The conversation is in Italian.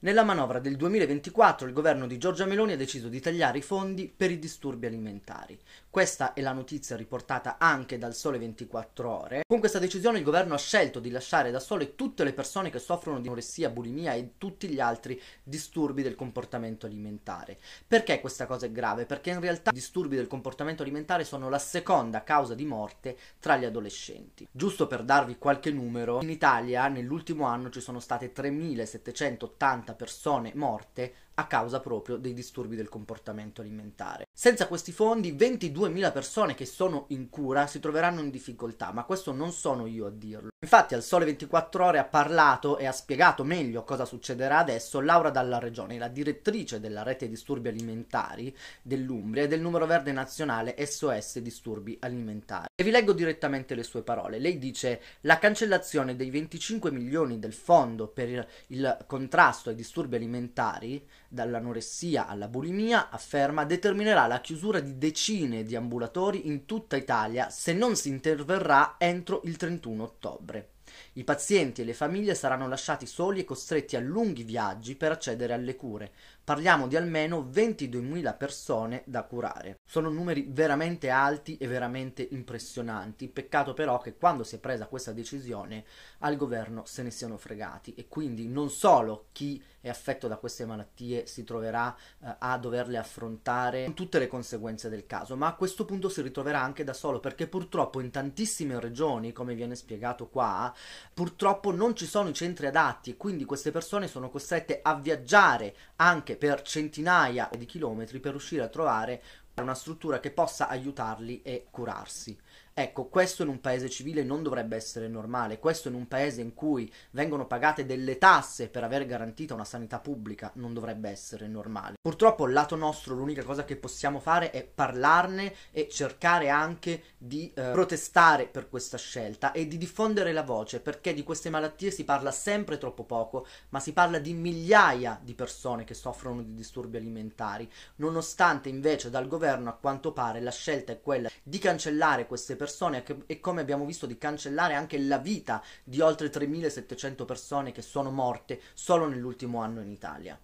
Nella manovra del 2024 il governo di Giorgia Meloni ha deciso di tagliare i fondi per i disturbi alimentari. Questa è la notizia riportata anche dal Sole 24 Ore. Con questa decisione il governo ha scelto di lasciare da sole tutte le persone che soffrono di anoressia, bulimia e tutti gli altri disturbi del comportamento alimentare. Perché questa cosa è grave? Perché in realtà i disturbi del comportamento alimentare sono la seconda causa di morte tra gli adolescenti. Giusto per darvi qualche numero, in Italia nell'ultimo anno ci sono state 3780 persone morte a causa proprio dei disturbi del comportamento alimentare. Senza questi fondi 22.000 persone che sono in cura si troveranno in difficoltà, ma questo non sono io a dirlo. Infatti al Sole 24 ore ha parlato e ha spiegato meglio cosa succederà adesso Laura Dalla Regione, la direttrice della rete disturbi alimentari dell'Umbria e del numero verde nazionale SOS disturbi alimentari. E vi leggo direttamente le sue parole. Lei dice la cancellazione dei 25 milioni del fondo per il contrasto ai disturbi alimentari dall'anoressia alla bulimia, afferma, determinerà la chiusura di decine di ambulatori in tutta Italia se non si interverrà entro il 31 ottobre. I pazienti e le famiglie saranno lasciati soli e costretti a lunghi viaggi per accedere alle cure. Parliamo di almeno 22.000 persone da curare. Sono numeri veramente alti e veramente impressionanti. Peccato però che quando si è presa questa decisione al governo se ne siano fregati e quindi non solo chi è affetto da queste malattie si troverà eh, a doverle affrontare con tutte le conseguenze del caso, ma a questo punto si ritroverà anche da solo perché purtroppo in tantissime regioni, come viene spiegato qua, purtroppo non ci sono i centri adatti e quindi queste persone sono costrette a viaggiare anche per centinaia di chilometri per riuscire a trovare una struttura che possa aiutarli e curarsi. Ecco, questo in un paese civile non dovrebbe essere normale, questo in un paese in cui vengono pagate delle tasse per aver garantito una sanità pubblica non dovrebbe essere normale. Purtroppo, al lato nostro, l'unica cosa che possiamo fare è parlarne e cercare anche di eh, protestare per questa scelta e di diffondere la voce, perché di queste malattie si parla sempre troppo poco, ma si parla di migliaia di persone che soffrono di disturbi alimentari, nonostante invece dal governo a quanto pare la scelta è quella di cancellare queste persone persone e come abbiamo visto di cancellare anche la vita di oltre 3.700 persone che sono morte solo nell'ultimo anno in Italia.